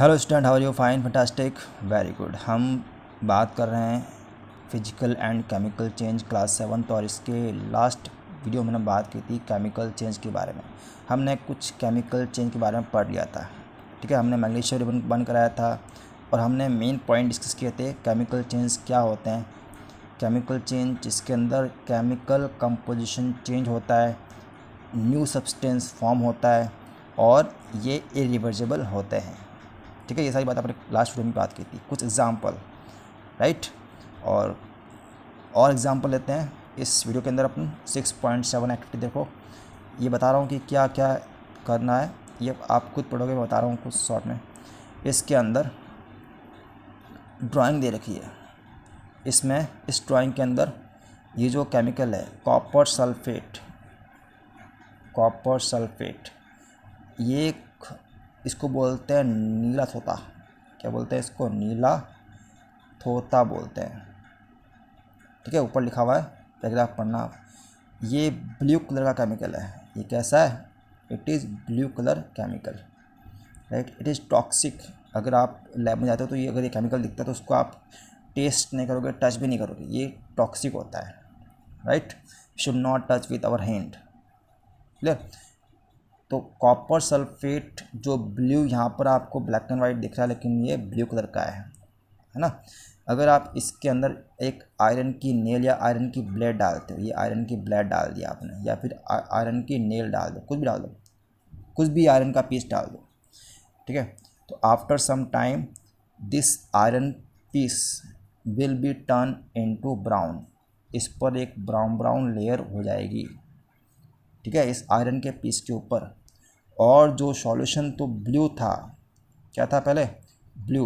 Hello student how you fine fantastic very good हम बात कर रहे हैं physical and chemical change class seventh और इसके लास्ट वीडियो में हमने बात की थी केमिकल चेंज के बारे में हमने कुछ केमिकल चेंज के बारे में पढ़ लिया था ठीक है हमने मैग्नीशियम रिबन बंद कराया था और हमने मेन पॉइंट डिस्कस किए थे केमिकल चेंज क्या होते हैं केमिकल चेंज जिसके अंदर केमिकल कंपोजिशन चेंज होता है न्यू सब्सटेंस फॉर्म होता है और ये इरिवर्जेबल होते हैं ठीक है ये सारी बात आपने लास्ट वीडियो में बात की थी कुछ एग्जाम्पल राइट और और एग्ज़ाम्पल लेते हैं इस वीडियो के अंदर अपन सिक्स पॉइंट सेवन एक्टिविटी देखो ये बता रहा हूँ कि क्या क्या करना है ये आप खुद पढ़ोगे मैं बता रहा हूँ कुछ शॉर्ट में इसके अंदर ड्राइंग दे रखी है इसमें इस ड्राइंग के अंदर ये जो केमिकल है कॉपर सल्फेट कॉपर सल्फेट ये इसको बोलते हैं नीला थोता क्या बोलते हैं इसको नीला थोता बोलते हैं ठीक है ऊपर लिखा हुआ है पैराग्राफ पढ़ना ये ब्लू कलर का केमिकल है ये कैसा है it is blue colour chemical right it is toxic अगर आप लैब में जाते हो तो ये अगर ये केमिकल दिखता है तो उसको आप टेस्ट नहीं करोगे टच भी नहीं करोगे ये टॉक्सिक होता है right should not touch with our hand clear तो कॉपर सल्फेट जो ब्लू यहाँ पर आपको ब्लैक एंड वाइट दिख रहा है लेकिन ये ब्लू कलर का है है ना अगर आप इसके अंदर एक आयरन की नेल या आयरन की ब्लेड डालते हो ये आयरन की ब्लेड डाल दिया आपने या फिर आयरन की नेल डाल दो कुछ भी डाल दो कुछ भी आयरन का पीस डाल दो ठीक है तो after some time this iron piece will be turn into brown इस पर एक ब्राउन ब्राउन लेयर हो जाएगी ठीक है इस आयरन के पीस के ऊपर और जो सॉल्यूशन तो ब्लू था क्या था पहले ब्लू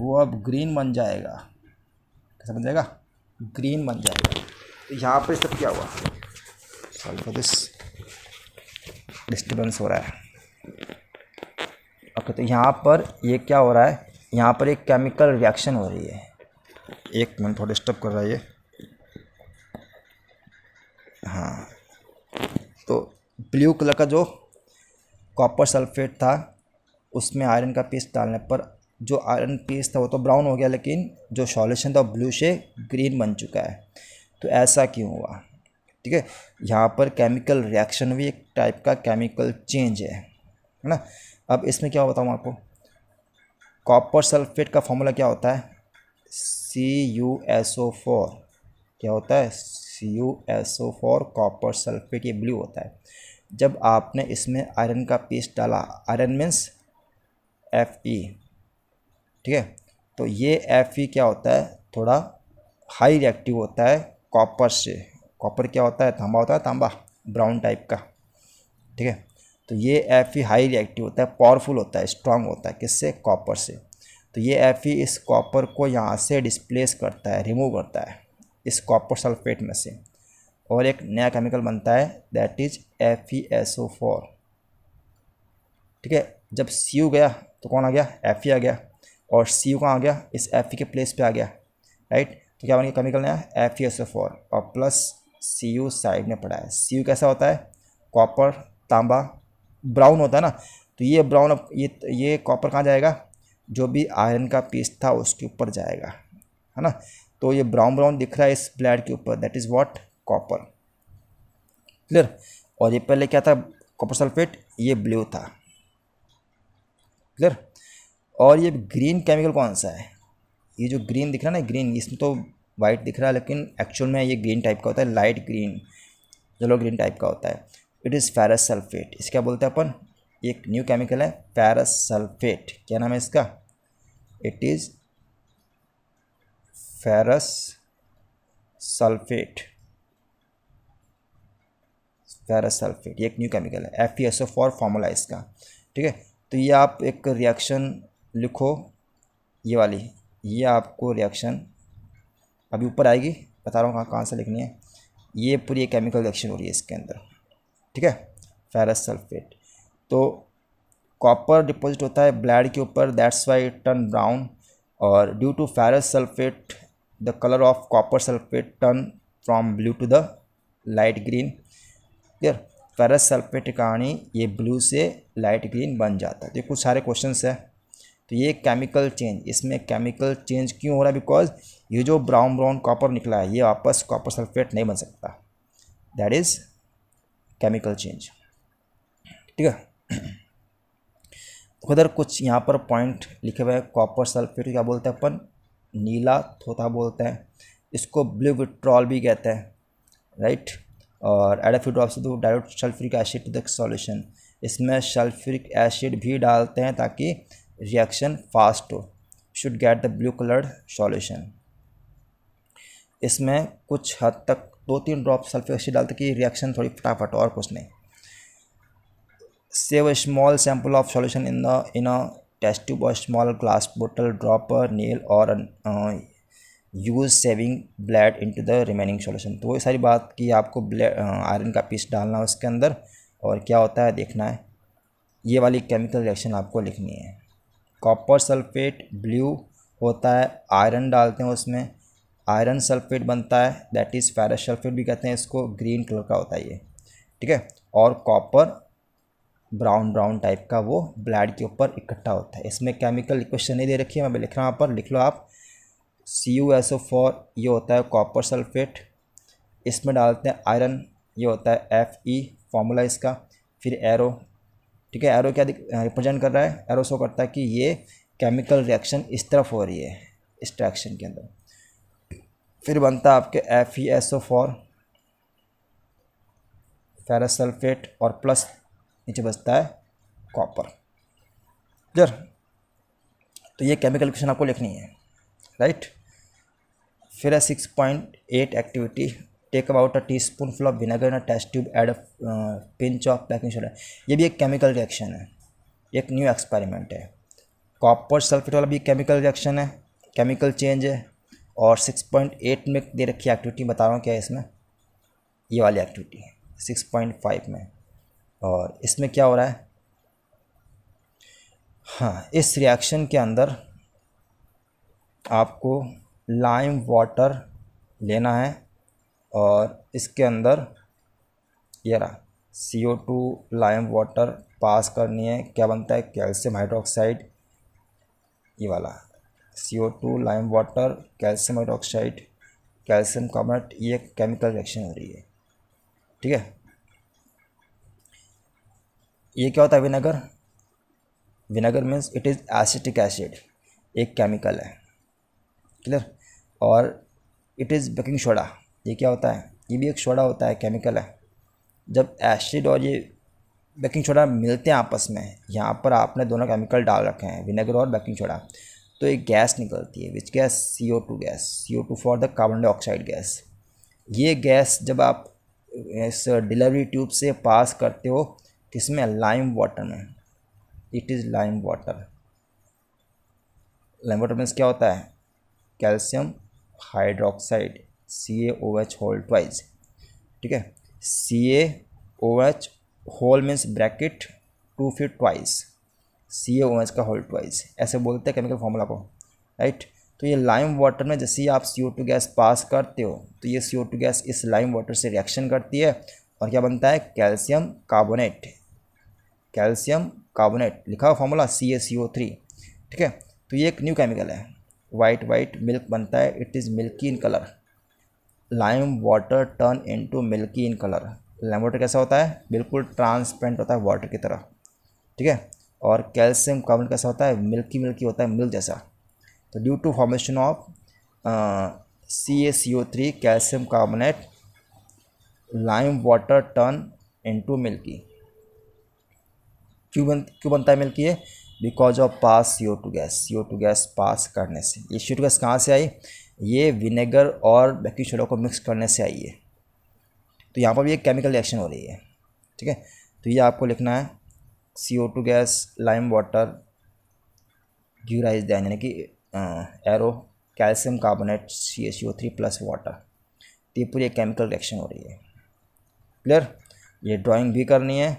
वो अब ग्रीन बन जाएगा कैसा बन जाएगा ग्रीन बन जाएगा तो यहाँ पर सब क्या हुआ सॉरी फॉर दिस डिस्टर्बेंस हो रहा है ओके तो यहाँ पर ये क्या हो रहा है यहाँ पर एक केमिकल रिएक्शन हो रही है एक मिनट थोड़ा डिस्टर्ब कर रहा है ये हाँ तो ब्लू कलर का जो कॉपर सल्फेट था उसमें आयरन का पीस डालने पर जो आयरन पीस था वो तो ब्राउन हो गया लेकिन जो सॉल्यूशन था ब्लू से ग्रीन बन चुका है तो ऐसा क्यों हुआ ठीक है यहाँ पर केमिकल रिएक्शन भी एक टाइप का केमिकल चेंज है है ना अब इसमें क्या बताऊँ आपको कॉपर सल्फेट का फॉर्मूला क्या होता है C U S O four क्या होता है C U S O four copper sulphate ये ब्लू होता है जब आपने इसमें आयरन का पीस डाला आयरन मीन्स एफ ई ठीक है तो ये एफ ई क्या होता है थोड़ा हाई रिएक्टिव होता है कॉपर से कॉपर क्या होता है तांबा होता है तांबा ब्राउन टाइप का ठीक है तो ये एफ ई हाई रिएक्टिव होता है पावरफुल होता है स्ट्रांग होता है किससे कॉपर से तो ये एफ ई इस कॉपर को यहाँ से डिस्प्लेस करता है रिमूव करता है इस कॉपर सल्फेट में से और एक नया केमिकल बनता है that is F E S O four ठीक है जब सी यू गया तो कौन आ गया एफ ई आ गया और सी यू कहाँ आ गया इस एफ ई के प्लेस पे आ गया राइट तो क्या बन गया केमिकल नया F E S O four और प्लस सी यू साइड में पड़ा है सी यू कैसा होता है कॉपर तांबा ब्राउन होता है ना तो ये ब्राउन अब ये ये कॉपर कहाँ जाएगा जो भी आयरन का पीस था उसके ऊपर जाएगा है ना तो ये ब्राउन ब्राउन दिख रहा है इस ब्लैड के ऊपर that is what copper clear और ये पहले क्या था कॉपर सल्फेट ये ब्लू था क्लियर और ये ग्रीन केमिकल कौन सा है ये जो ग्रीन दिख रहा है ना ग्रीन इसमें तो वाइट दिख रहा है लेकिन एक्चुअल में ये ग्रीन टाइप का होता है light green yellow green type का होता है इट इज़ फेरस सल्फेट क्या बोलते हैं अपन एक न्यू केमिकल है फेरस सल्फेट क्या नाम है इसका it is ferrous sulphate ferrous sulphate ये एक न्यू केमिकल है F E S O four formula इसका ठीक है तो ये आप एक रिएक्शन लिखो ये वाली ये आपको रिएक्शन अभी ऊपर आएगी बता रहा हूँ कहाँ कहाँ से लिखनी है ये पूरी केमिकल रिएक्शन हो रही है इसके अंदर ठीक है फेरस सल्फेट तो कॉपर डिपॉजिट होता है ब्लैड के ऊपर दैट्स वाई टर्न ब्राउन और due to ferrous sulphate the color of copper sulfate turn from blue to the light green clear ferrous sulphate कहानी ये ब्लू से लाइट ग्रीन बन जाता है तो ये कुछ सारे क्वेश्चन है तो ये केमिकल चेंज इसमें केमिकल चेंज क्यों हो रहा है बिकॉज ये जो ब्राउन ब्राउन कॉपर निकला है ये वापस कॉपर सल्फेट नहीं बन सकता दैट इज़ केमिकल चेंज ठीक है उधर कुछ यहाँ पर पॉइंट लिखे हुए हैं कॉपर सल्फेट क्या बोलते हैं अपन नीला थोथा बोलते हैं इसको ब्लू विट्रॉल भी कहते हैं राइट और एडाफिड्रॉप ड्रॉप से तो direct sulphuric acid to the solution इसमें सल्फ्रिक एसिड भी डालते हैं ताकि रिएक्शन फास्ट हो should get the blue coloured solution इसमें कुछ हद तक दो तीन ड्रॉप सल्फ्रिक एसिड डालते कि रिएक्शन थोड़ी फटाफट और कुछ नहीं save a small sample of solution in the in test tube और small glass bottle dropper nail और um, um, use shaving blade into the remaining solution तो वही सारी बात की आपको आयरन अं, का पीस डालना है उसके अंदर और क्या होता है देखना है ये वाली केमिकल रिएक्शन आपको लिखनी है कॉपर सल्फेट ब्लू होता है आयरन डालते हैं उसमें आयरन सल्फेट बनता है दैट इज़ फेरस सल्फेट भी कहते हैं इसको ग्रीन कलर का होता है ये ठीक है और कॉपर ब्राउन ब्राउन टाइप का वो ब्लड के ऊपर इकट्ठा होता है इसमें केमिकल इक्वेशन नहीं दे रखी है मैं लिख रहा हूँ यहाँ पर लिख लो आप C U S O four ये होता है कॉपर सल्फेट इसमें डालते हैं आयरन ये होता है एफ ई फॉर्मूला इसका फिर एरो ठीक है एरो क्या रिप्रेजेंट कर रहा है एरो शो करता है कि ये केमिकल रिएक्शन इस तरफ हो रही है इस ट्रैक्शन के अंदर फिर बनता है आपके F E S O four ferrous sulphate और प्लस नीचे बचता है कॉपर क्लियर तो ये केमिकल क्वेश्चन आपको लिखनी है राइट फिर है six point eight activity take about a teaspoon full of vinegar in a test tube add a pinch of baking soda ये भी एक केमिकल रिएक्शन है एक न्यू एक्सपेरिमेंट है कॉपर सल्फेट वाला भी केमिकल रिएक्शन है केमिकल चेंज है और सिक्स पॉइंट एट में दे रखी एक्टिविटी बता रहा हूँ क्या है इसमें ये वाली एक्टिविटी है सिक्स पॉइंट फाइव में और इसमें क्या हो रहा है हाँ इस रिएक्शन के अंदर आपको लाइम वाटर लेना है और इसके अंदर ये रहा C O two lime water pass करनी है क्या बनता है कैल्शियम हाइड्रोक्साइड ये वाला C O two lime water calcium hydroxide calcium carbonate ये केमिकल रिएक्शन हो रही है ठीक है ये क्या होता है vinegar vinegar means it is acetic acid एक केमिकल है क्लियर और इट इज़ बेकिंग सोडा ये क्या होता है ये भी एक सोडा होता है केमिकल है जब एसिड और ये बेकिंग सोडा मिलते हैं आपस में यहाँ पर आपने दोनों केमिकल डाल रखे हैं विनेगर और बेकिंग सोडा तो एक गैस निकलती है which gas C O two gas C O two for the carbon dioxide gas ये गैस जब आप इस डिलीवरी ट्यूब से पास करते हो किसमें लाइम वाटर में it is lime water lime water में क्या होता है calcium hydroxide C A O H whole twice ठीक है C A O H whole means bracket to fit twice C A O H का होल ट्वाइस ऐसे बोलते हैं केमिकल फॉर्मूला को राइट तो ये लाइम वाटर में जैसे ही आप सी ओ टू गैस पास करते हो तो ये सी ओ टू गैस इस लाइम वाटर से रिएक्शन करती है और क्या बनता है कैल्शियम कार्बोनेट कैल्शियम कार्बोनेट लिखा हुआ formula C A C O three ठीक है तो ये एक न्यू केमिकल है वाइट वाइट मिल्क बनता है it is milky in colour lime water turn into milky in colour lime water कैसा होता है बिल्कुल ट्रांसपेरेंट होता है वाटर की तरह ठीक है और कैल्शियम कार्बोनेट कैसा होता है मिल्की मिल्की होता है मिल्क जैसा तो due to formation of C A C O three calcium carbonate lime water turn into milky क्यों बन क्यों बनता है मिल्क ये because of pass C O two gas C O two gas pass करने से ये सी टू गैस कहाँ से आई ये विनेगर और बेकिंग सोडा को मिक्स करने से आई है तो यहाँ पर भी एक केमिकल रिएक्शन हो रही है ठीक है तो ये आपको लिखना है C O two gas lime water गिरा दैन यानी कि arrow calcium carbonate C S O three plus water तो ये पूरी एक केमिकल रिएक्शन हो रही है क्लियर ये ड्राइंग भी करनी है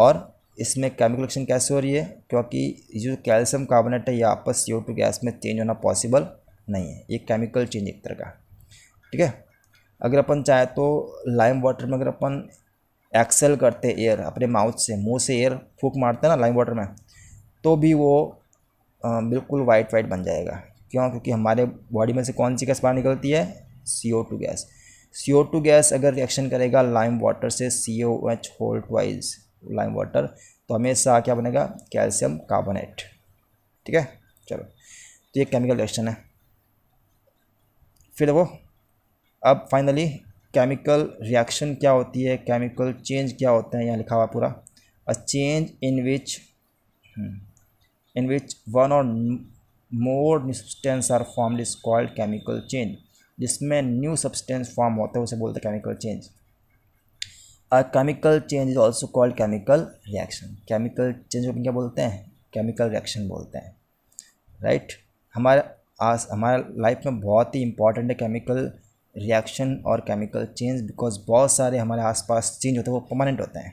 और इसमें केमिकल रिएक्शन कैसे हो रही है क्योंकि जो कैल्शियम कार्बोनेट है ये आपस सी टू गैस में चेंज होना पॉसिबल नहीं है ये केमिकल चेंज एक तरह का ठीक है अगर अपन चाहे तो लाइम वाटर में अगर अपन एक्सेल करते एयर अपने माउथ से मुंह से एयर फूक मारते हैं ना लाइम वाटर में तो भी वो आ, बिल्कुल वाइट वाइट बन जाएगा क्यों क्योंकि हमारे बॉडी में से कौन सी गैस बाहर निकलती है C O two gas C O two gas अगर रिएक्शन करेगा लाइम वाटर से C O H whole twice lime water तो हमेशा क्या बनेगा कैल्शियम कार्बोनेट ठीक है चलो तो ये केमिकल रिएक्शन है फिर वो अब फाइनली केमिकल रिएक्शन क्या होती है केमिकल चेंज क्या होता है यहाँ लिखा हुआ पूरा a change in which in which one or more new substance are form is called chemical change जिसमें न्यू सब्सटेंस फॉर्म होता है उसे बोलते हैं chemical change a chemical change is also called chemical reaction chemical change को क्या बोलते हैं केमिकल रिएक्शन बोलते हैं राइट right? हमारा आज हमारे लाइफ में बहुत ही इंपॉर्टेंट है केमिकल रिएक्शन और केमिकल चेंज बिकॉज बहुत सारे हमारे आसपास चेंज होते हैं वो परमानेंट होते हैं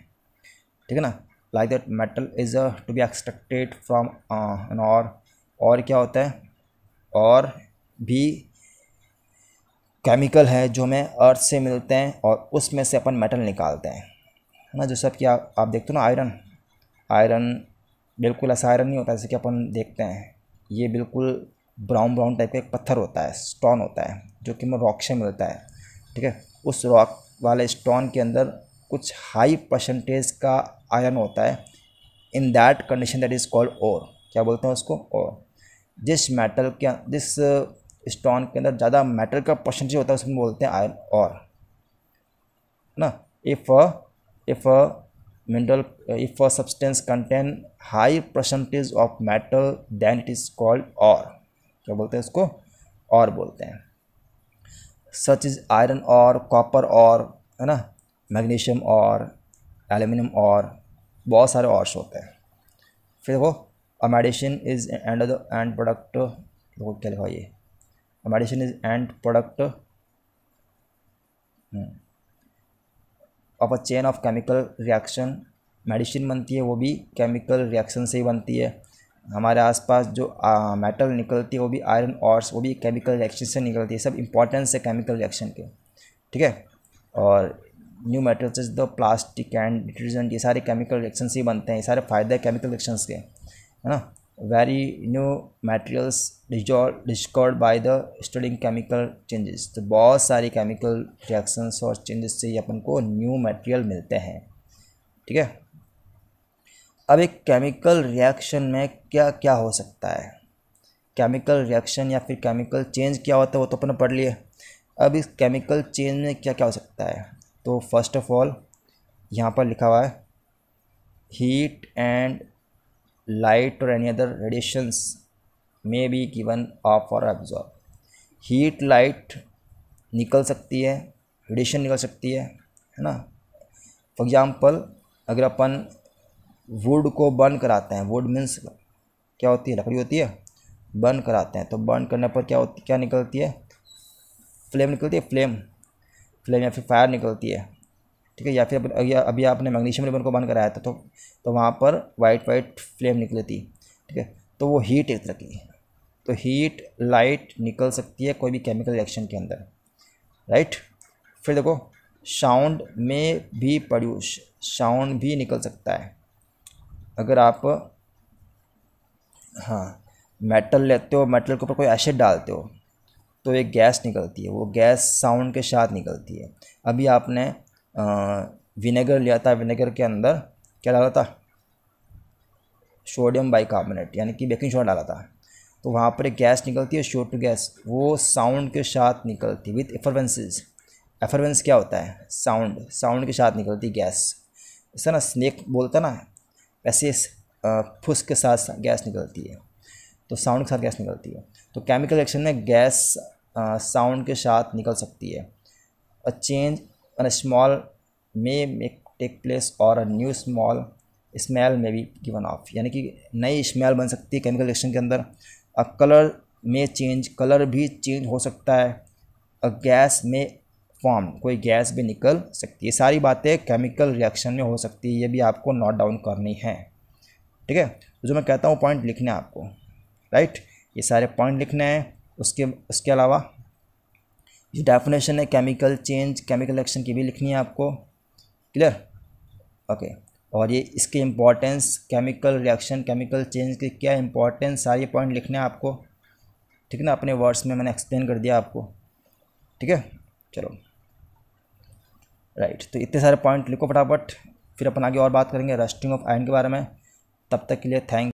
ठीक है ना like that metal is to be extracted from ore ore क्या होता है और भी केमिकल है जो हमें अर्थ से मिलते हैं और उसमें से अपन मेटल निकालते हैं है ना सब कि आ, आप देखते हो ना आयरन आयरन बिल्कुल ऐसा आयरन नहीं होता जैसे कि अपन देखते हैं ये बिल्कुल ब्राउन ब्राउन टाइप का एक पत्थर होता है स्टोन होता है जो कि हमें रॉक से मिलता है ठीक है उस रॉक वाले स्टोन के अंदर कुछ हाई परसेंटेज का आयरन होता है in that condition that is called ore क्या बोलते हैं उसको और जिस मेटल के जिस स्टोन के अंदर ज़्यादा मेटल का परसेंटेज होता है उसमें बोलते हैं आयरन और ना if if mineral if a substance contain high percentage of metal then it is called ore क्या बोलते हैं इसको और बोलते हैं such is iron ore copper ore है ना मैग्नीशियम और एल्यूमिनियम और बहुत सारे ऑर्स होते हैं फिर वो a medicine is end end product क्या लिखा ये medicine is end product of a chain of chemical reaction medicine बनती है वो भी केमिकल रिएक्शन से ही बनती है हमारे आसपास जो मेटल निकलती है वो भी आयरन ऑर्स वो भी केमिकल रिएक्शन से निकलती है सब इंपॉर्टेंस है केमिकल रिएक्शन के ठीक है और new metals is the plastic and detergent ये सारे केमिकल रिएक्शन से ही बनते हैं ये सारे फ़ायदे केमिकल रिएक्शन के है ना very new materials dissolved, discovered by the studying chemical changes तो बहुत सारी chemical reactions और changes से ही अपन को new material मिलते हैं ठीक है अब एक chemical reaction में क्या क्या हो सकता है chemical reaction या फिर chemical change क्या होता है वो तो अपन पढ़ लिए अब इस chemical change में क्या क्या हो सकता है तो first of all यहाँ पर लिखा हुआ है heat and light or any other radiations may be given off or absorbed heat light निकल सकती है रेडिएशन निकल सकती है है ना फॉर एग्ज़ाम्पल अगर अपन वुड को बर्न कराते हैं वुड मीन्स क्या होती है लकड़ी होती है बर्न कराते हैं तो बर्न करने पर क्या होती क्या निकलती है फ्लेम निकलती है फ्लेम फ्लेम या फिर फायर निकलती है ठीक है या फिर अभी, अभी आपने मैग्नीशियम रिबन को बंद कराया था तो तो वहाँ पर वाइट वाइट फ्लेम थी ठीक है तो वो हीट एक तरह की तो हीट लाइट निकल सकती है कोई भी केमिकल रिएक्शन के अंदर राइट फिर देखो साउंड में भी प्रोड्यूस साउंड भी निकल सकता है अगर आप हाँ मेटल लेते हो मेटल के ऊपर कोई एसिड डालते हो तो एक गैस निकलती है वो गैस साउंड के साथ निकलती है अभी आपने विनेगर लिया था विनेगर के अंदर क्या डाला था सोडियम बाइकार्बोनेट यानी कि बेकिंग सोडा डाला था तो वहाँ पर एक गैस निकलती है शोट गैस वो साउंड के साथ निकलती विथ एफरवेंसेज एफरवेंस क्या होता है साउंड साउंड के साथ निकलती गैस ऐसा ना स्नेक बोलता ना वैसे फुस के साथ गैस निकलती है तो साउंड के साथ गैस निकलती है तो केमिकल एक्शन में गैस साउंड के साथ निकल सकती है a change a small may make take place or a new small smell may be given off यानी कि नई स्मेल बन सकती है केमिकल रिएक्शन के अंदर a कलर में चेंज कलर भी चेंज हो सकता है अ गैस में फॉर्म कोई गैस भी निकल सकती है सारी बातें केमिकल रिएक्शन में हो सकती है ये भी आपको नोट डाउन करनी है ठीक है तो जो मैं कहता हूँ पॉइंट लिखने आपको राइट ये सारे पॉइंट लिखने हैं उसके उसके अलावा जो डेफिनेशन है केमिकल चेंज केमिकल एक्शन की भी लिखनी है आपको क्लियर ओके और ये इसके importance chemical reaction chemical change के क्या इम्पॉर्टेंस सारे पॉइंट लिखने हैं आपको ठीक है ना अपने वर्ड्स में मैंने एक्सप्लेन कर दिया आपको ठीक है चलो राइट तो इतने सारे पॉइंट लिखो फटाफट फिर अपन आगे और बात करेंगे रस्टिंग ऑफ आयन के बारे में तब तक के लिए थैंक